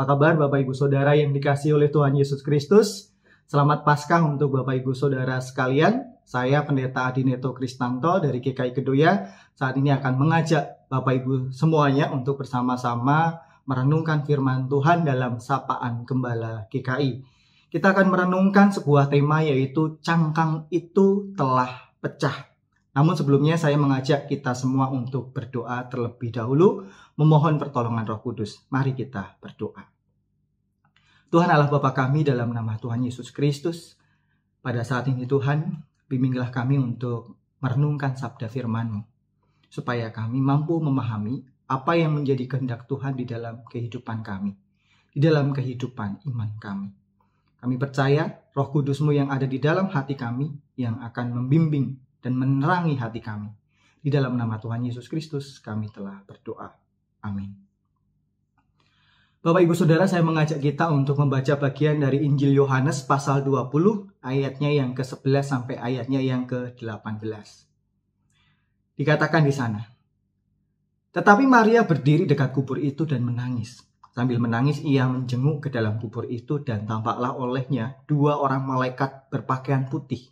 Apa kabar Bapak Ibu Saudara yang dikasih oleh Tuhan Yesus Kristus? Selamat Paskah untuk Bapak Ibu Saudara sekalian. Saya Pendeta Adineto Kristanto dari GKI Kedoya. Saat ini akan mengajak Bapak Ibu semuanya untuk bersama-sama merenungkan firman Tuhan dalam sapaan Gembala GKI. Kita akan merenungkan sebuah tema yaitu cangkang itu telah pecah. Namun sebelumnya saya mengajak kita semua untuk berdoa terlebih dahulu, memohon pertolongan Roh Kudus. Mari kita berdoa. Tuhan Allah Bapa kami dalam nama Tuhan Yesus Kristus, pada saat ini Tuhan, bimbinglah kami untuk merenungkan sabda firman-Mu, supaya kami mampu memahami apa yang menjadi kehendak Tuhan di dalam kehidupan kami, di dalam kehidupan iman kami. Kami percaya roh kudusmu yang ada di dalam hati kami yang akan membimbing dan menerangi hati kami. Di dalam nama Tuhan Yesus Kristus kami telah berdoa. Amin. Bapak Ibu Saudara, saya mengajak kita untuk membaca bagian dari Injil Yohanes pasal 20 ayatnya yang ke-11 sampai ayatnya yang ke-18. Dikatakan di sana, Tetapi Maria berdiri dekat kubur itu dan menangis. Sambil menangis ia menjenguk ke dalam kubur itu dan tampaklah olehnya dua orang malaikat berpakaian putih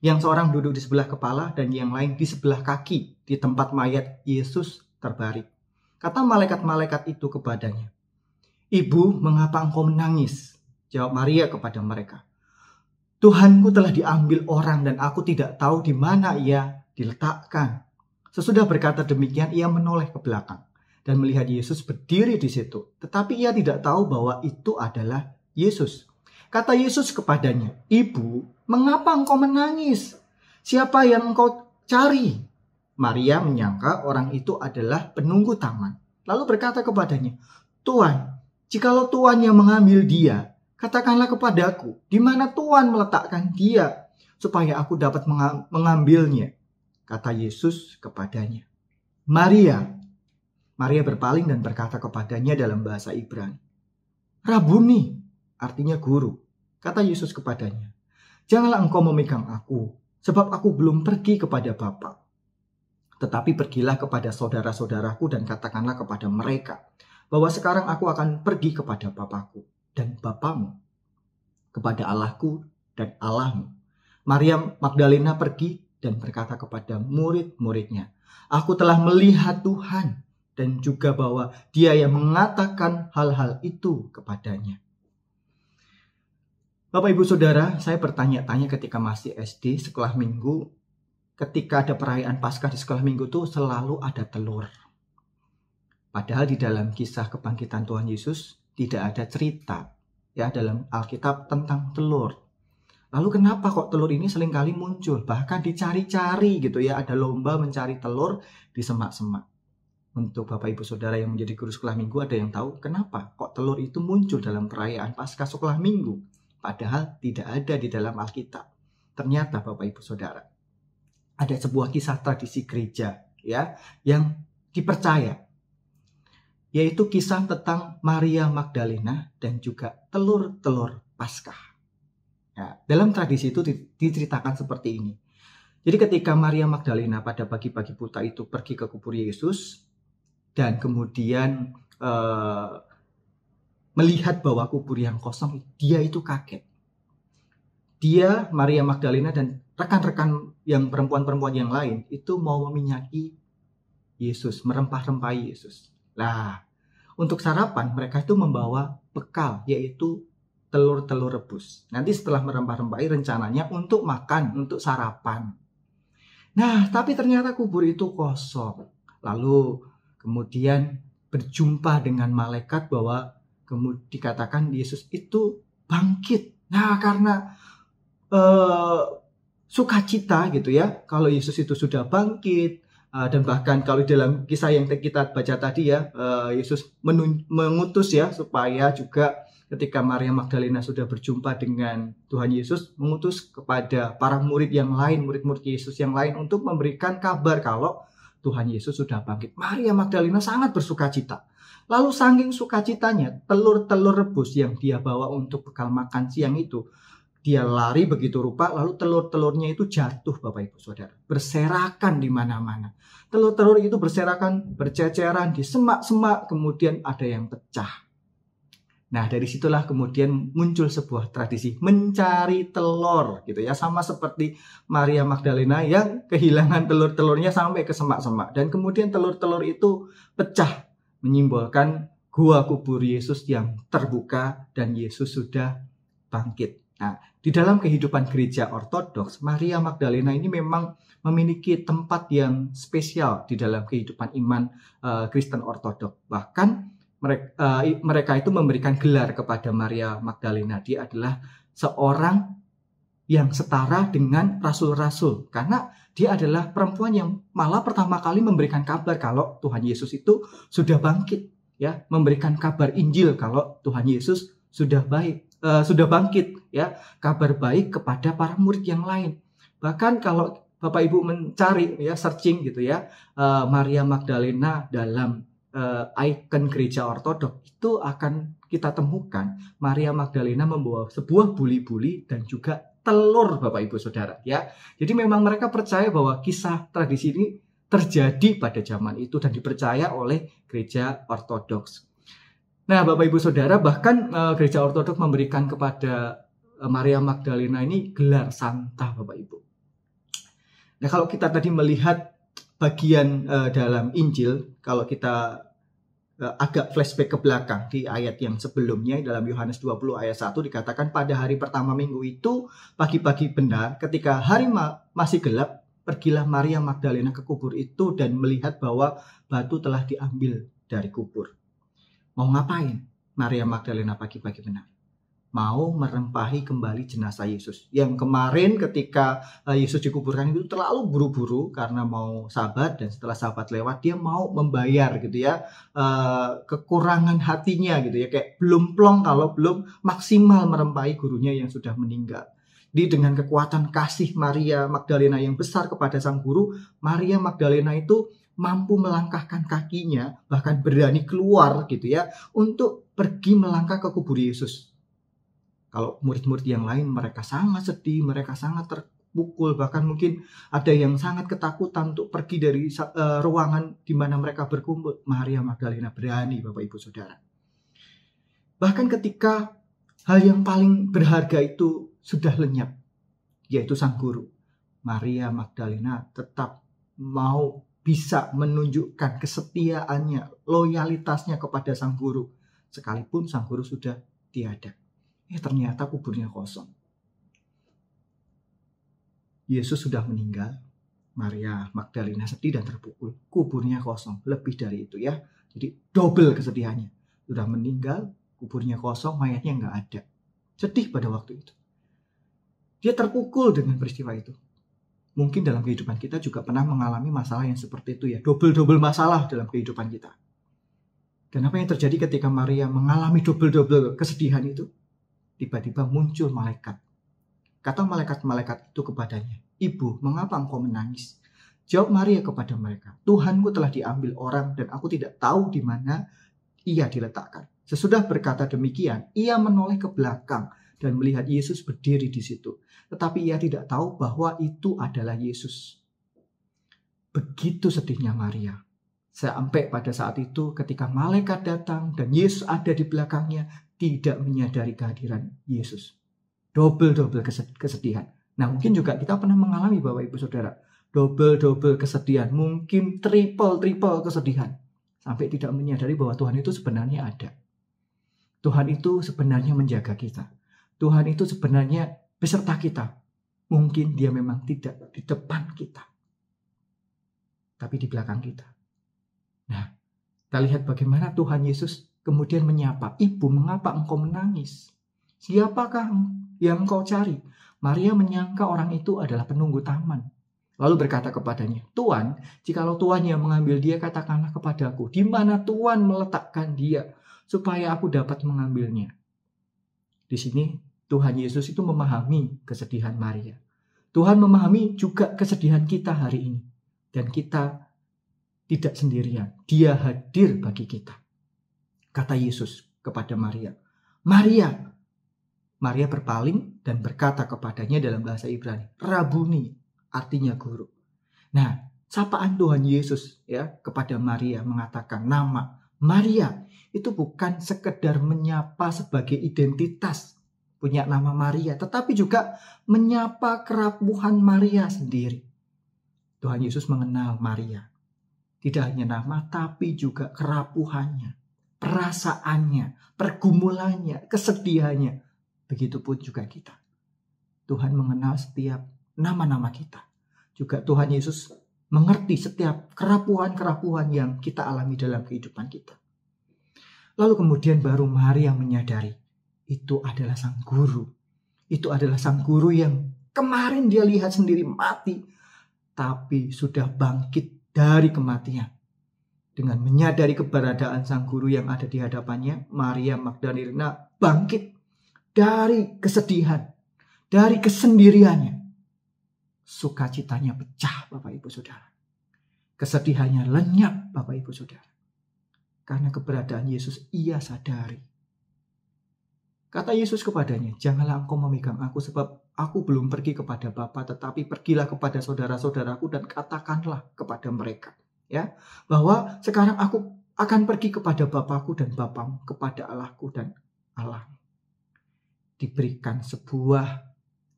yang seorang duduk di sebelah kepala dan yang lain di sebelah kaki di tempat mayat Yesus terbaring. Kata malaikat-malaikat itu kepadanya, Ibu, mengapa engkau menangis? Jawab Maria kepada mereka, Tuhanku telah diambil orang dan aku tidak tahu di mana ia diletakkan. Sesudah berkata demikian, ia menoleh ke belakang dan melihat Yesus berdiri di situ. Tetapi ia tidak tahu bahwa itu adalah Yesus. Kata Yesus kepadanya, Ibu, Mengapa engkau menangis? Siapa yang engkau cari? Maria menyangka orang itu adalah penunggu taman. Lalu berkata kepadanya, Tuan, jikalau Tuhan yang mengambil dia, katakanlah kepadaku, di mana Tuhan meletakkan dia, supaya aku dapat mengambilnya. Kata Yesus kepadanya, Maria. Maria berpaling dan berkata kepadanya dalam bahasa Ibrani, Rabuni, artinya guru. Kata Yesus kepadanya, Janganlah engkau memegang aku, sebab aku belum pergi kepada Bapa. Tetapi pergilah kepada saudara-saudaraku dan katakanlah kepada mereka, bahwa sekarang aku akan pergi kepada Bapakku dan Bapamu, kepada Allahku dan Allahmu. Maria Magdalena pergi dan berkata kepada murid-muridnya, Aku telah melihat Tuhan dan juga bahwa dia yang mengatakan hal-hal itu kepadanya. Bapak Ibu Saudara, saya bertanya-tanya ketika masih SD, sekolah minggu, ketika ada perayaan Paskah di sekolah minggu itu selalu ada telur. Padahal di dalam kisah kebangkitan Tuhan Yesus tidak ada cerita ya dalam Alkitab tentang telur. Lalu kenapa kok telur ini seringkali muncul bahkan dicari-cari gitu ya ada lomba mencari telur di semak-semak. Untuk Bapak Ibu Saudara yang menjadi guru sekolah minggu ada yang tahu kenapa kok telur itu muncul dalam perayaan Paskah sekolah minggu? Padahal tidak ada di dalam Alkitab. Ternyata Bapak Ibu Saudara, ada sebuah kisah tradisi gereja ya yang dipercaya yaitu kisah tentang Maria Magdalena dan juga telur-telur Paskah. Ya, dalam tradisi itu diceritakan seperti ini. Jadi ketika Maria Magdalena pada pagi-pagi buta itu pergi ke kubur Yesus dan kemudian eh, melihat bahwa kubur yang kosong, dia itu kaget. Dia, Maria Magdalena dan rekan-rekan yang perempuan-perempuan yang lain itu mau meminyaki Yesus, merempah-rempahi Yesus. Nah, untuk sarapan mereka itu membawa bekal yaitu telur-telur rebus. Nanti setelah merempah-rempahi rencananya untuk makan, untuk sarapan. Nah, tapi ternyata kubur itu kosong. Lalu kemudian berjumpa dengan malaikat bahwa kemudian dikatakan Yesus itu bangkit. Nah, karena uh, sukacita gitu ya, kalau Yesus itu sudah bangkit uh, dan bahkan kalau dalam kisah yang kita baca tadi ya, uh, Yesus mengutus ya supaya juga ketika Maria Magdalena sudah berjumpa dengan Tuhan Yesus, mengutus kepada para murid yang lain, murid-murid Yesus yang lain untuk memberikan kabar kalau Tuhan Yesus sudah bangkit. Maria Magdalena sangat bersukacita. Lalu saking sukacitanya, telur-telur rebus yang dia bawa untuk bekal makan siang itu, dia lari begitu rupa, lalu telur-telurnya itu jatuh Bapak Ibu Saudara. Berserakan di mana-mana. Telur-telur itu berserakan, berceceran, di semak-semak, kemudian ada yang pecah. Nah, dari situlah kemudian muncul sebuah tradisi mencari telur gitu ya, sama seperti Maria Magdalena yang kehilangan telur-telurnya sampai ke semak-semak dan kemudian telur-telur itu pecah menyimbolkan gua kubur Yesus yang terbuka dan Yesus sudah bangkit. Nah, di dalam kehidupan gereja ortodoks, Maria Magdalena ini memang memiliki tempat yang spesial di dalam kehidupan iman uh, Kristen ortodoks. Bahkan mereka, uh, eh, mereka itu memberikan gelar kepada Maria Magdalena. Dia adalah seorang yang setara dengan rasul-rasul karena dia adalah perempuan yang malah pertama kali memberikan kabar kalau Tuhan Yesus itu sudah bangkit ya memberikan kabar Injil kalau Tuhan Yesus sudah baik uh, sudah bangkit ya kabar baik kepada para murid yang lain bahkan kalau Bapak Ibu mencari ya searching gitu ya uh, Maria Magdalena dalam uh, ikon gereja ortodok itu akan kita temukan Maria Magdalena membawa sebuah buli-buli dan juga telur Bapak Ibu Saudara ya. Jadi memang mereka percaya bahwa kisah tradisi ini terjadi pada zaman itu dan dipercaya oleh gereja ortodoks. Nah, Bapak Ibu Saudara bahkan e, gereja ortodoks memberikan kepada e, Maria Magdalena ini gelar santa Bapak Ibu. Nah, kalau kita tadi melihat bagian e, dalam Injil, kalau kita Eh, agak flashback ke belakang di ayat yang sebelumnya dalam Yohanes 20 ayat 1 dikatakan pada hari pertama minggu itu pagi-pagi benar ketika hari ma masih gelap pergilah Maria Magdalena ke kubur itu dan melihat bahwa batu telah diambil dari kubur. Mau ngapain Maria Magdalena pagi-pagi benar? mau merempahi kembali jenazah Yesus. Yang kemarin ketika eh, Yesus dikuburkan itu terlalu buru-buru karena mau sabat dan setelah sabat lewat dia mau membayar gitu ya eh, kekurangan hatinya gitu ya kayak belum plong kalau belum maksimal merempahi gurunya yang sudah meninggal. Di dengan kekuatan kasih Maria Magdalena yang besar kepada sang guru, Maria Magdalena itu mampu melangkahkan kakinya bahkan berani keluar gitu ya untuk pergi melangkah ke kubur Yesus kalau murid-murid yang lain mereka sangat sedih, mereka sangat terpukul, bahkan mungkin ada yang sangat ketakutan untuk pergi dari e, ruangan di mana mereka berkumpul. Maria Magdalena berani, Bapak Ibu Saudara. Bahkan ketika hal yang paling berharga itu sudah lenyap, yaitu sang guru. Maria Magdalena tetap mau bisa menunjukkan kesetiaannya, loyalitasnya kepada sang guru, sekalipun sang guru sudah tiada. Eh ternyata kuburnya kosong. Yesus sudah meninggal, Maria Magdalena sedih dan terpukul. Kuburnya kosong, lebih dari itu ya. Jadi double kesedihannya. Sudah meninggal, kuburnya kosong, mayatnya nggak ada. Sedih pada waktu itu. Dia terpukul dengan peristiwa itu mungkin dalam kehidupan kita juga pernah mengalami masalah yang seperti itu ya. Double-double masalah dalam kehidupan kita. Dan apa yang terjadi ketika Maria mengalami double-double kesedihan itu? tiba-tiba muncul malaikat. Kata malaikat-malaikat itu kepadanya, Ibu, mengapa engkau menangis? Jawab Maria kepada mereka, Tuhanku telah diambil orang dan aku tidak tahu di mana ia diletakkan. Sesudah berkata demikian, ia menoleh ke belakang dan melihat Yesus berdiri di situ. Tetapi ia tidak tahu bahwa itu adalah Yesus. Begitu sedihnya Maria. Sampai pada saat itu ketika malaikat datang dan Yesus ada di belakangnya, tidak menyadari kehadiran Yesus. Double-double kesedihan. Nah mungkin juga kita pernah mengalami Bapak Ibu Saudara. Double-double kesedihan. Mungkin triple-triple kesedihan. Sampai tidak menyadari bahwa Tuhan itu sebenarnya ada. Tuhan itu sebenarnya menjaga kita. Tuhan itu sebenarnya beserta kita. Mungkin dia memang tidak di depan kita. Tapi di belakang kita. Nah, kita lihat bagaimana Tuhan Yesus kemudian menyapa, "Ibu, mengapa engkau menangis? Siapakah yang engkau cari?" Maria menyangka orang itu adalah penunggu taman. Lalu berkata kepadanya, Tuhan, jikalau Tuan yang mengambil dia, katakanlah kepadaku, di mana Tuhan meletakkan dia supaya aku dapat mengambilnya?" Di sini Tuhan Yesus itu memahami kesedihan Maria. Tuhan memahami juga kesedihan kita hari ini dan kita tidak sendirian. Dia hadir bagi kita kata Yesus kepada Maria. Maria. Maria berpaling dan berkata kepadanya dalam bahasa Ibrani, Rabuni, artinya guru. Nah, sapaan Tuhan Yesus ya kepada Maria mengatakan nama Maria itu bukan sekedar menyapa sebagai identitas punya nama Maria, tetapi juga menyapa kerapuhan Maria sendiri. Tuhan Yesus mengenal Maria. Tidak hanya nama, tapi juga kerapuhannya perasaannya, pergumulannya, kesedihannya. Begitupun juga kita. Tuhan mengenal setiap nama-nama kita. Juga Tuhan Yesus mengerti setiap kerapuhan-kerapuhan yang kita alami dalam kehidupan kita. Lalu kemudian baru Maria menyadari itu adalah sang guru. Itu adalah sang guru yang kemarin dia lihat sendiri mati tapi sudah bangkit dari kematian. Dengan menyadari keberadaan sang guru yang ada di hadapannya, Maria Magdalena bangkit dari kesedihan, dari kesendiriannya. Sukacitanya pecah, Bapak Ibu Saudara. Kesedihannya lenyap, Bapak Ibu Saudara. Karena keberadaan Yesus ia sadari. Kata Yesus kepadanya, "Janganlah engkau memegang aku sebab aku belum pergi kepada Bapa, tetapi pergilah kepada saudara-saudaraku dan katakanlah kepada mereka." ya bahwa sekarang aku akan pergi kepada Bapakku dan Bapamu kepada Allahku dan Allah diberikan sebuah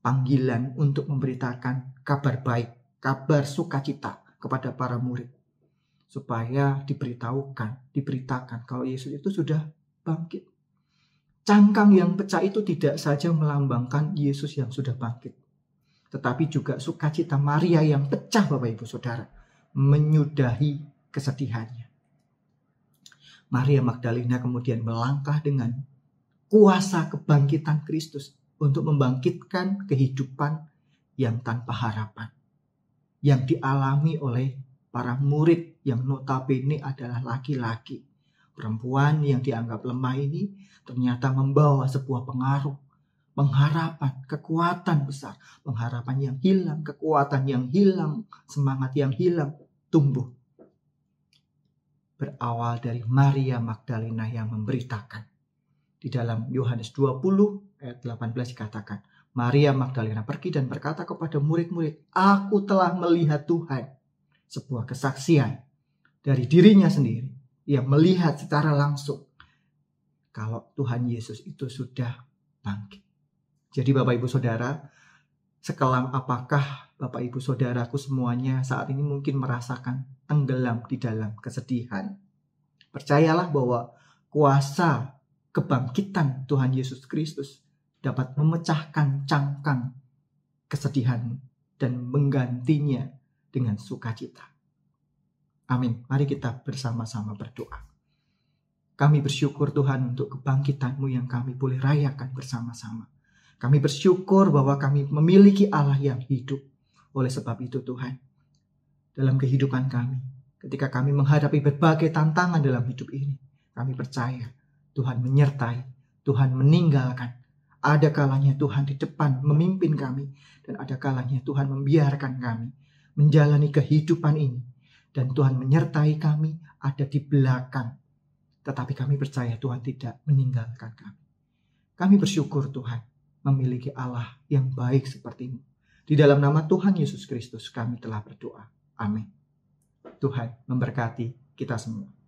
panggilan untuk memberitakan kabar baik, kabar sukacita kepada para murid supaya diberitahukan, diberitakan kalau Yesus itu sudah bangkit. Cangkang yang pecah itu tidak saja melambangkan Yesus yang sudah bangkit, tetapi juga sukacita Maria yang pecah Bapak Ibu Saudara menyudahi kesedihannya. Maria Magdalena kemudian melangkah dengan kuasa kebangkitan Kristus untuk membangkitkan kehidupan yang tanpa harapan yang dialami oleh para murid yang notabene adalah laki-laki. Perempuan yang dianggap lemah ini ternyata membawa sebuah pengaruh pengharapan, kekuatan besar, pengharapan yang hilang, kekuatan yang hilang, semangat yang hilang tumbuh. Berawal dari Maria Magdalena yang memberitakan. Di dalam Yohanes 20 ayat 18 dikatakan, Maria Magdalena pergi dan berkata kepada murid-murid, "Aku telah melihat Tuhan." Sebuah kesaksian dari dirinya sendiri. Ia melihat secara langsung kalau Tuhan Yesus itu sudah bangkit. Jadi Bapak Ibu Saudara, sekelam apakah Bapak Ibu Saudaraku semuanya saat ini mungkin merasakan tenggelam di dalam kesedihan. Percayalah bahwa kuasa kebangkitan Tuhan Yesus Kristus dapat memecahkan cangkang kesedihanmu dan menggantinya dengan sukacita. Amin. Mari kita bersama-sama berdoa. Kami bersyukur Tuhan untuk kebangkitanmu yang kami boleh rayakan bersama-sama kami bersyukur bahwa kami memiliki Allah yang hidup. Oleh sebab itu Tuhan, dalam kehidupan kami, ketika kami menghadapi berbagai tantangan dalam hidup ini, kami percaya Tuhan menyertai, Tuhan meninggalkan. Ada kalanya Tuhan di depan memimpin kami dan ada kalanya Tuhan membiarkan kami menjalani kehidupan ini dan Tuhan menyertai kami ada di belakang. Tetapi kami percaya Tuhan tidak meninggalkan kami. Kami bersyukur Tuhan memiliki Allah yang baik seperti sepertimu. Di dalam nama Tuhan Yesus Kristus kami telah berdoa. Amin. Tuhan memberkati kita semua.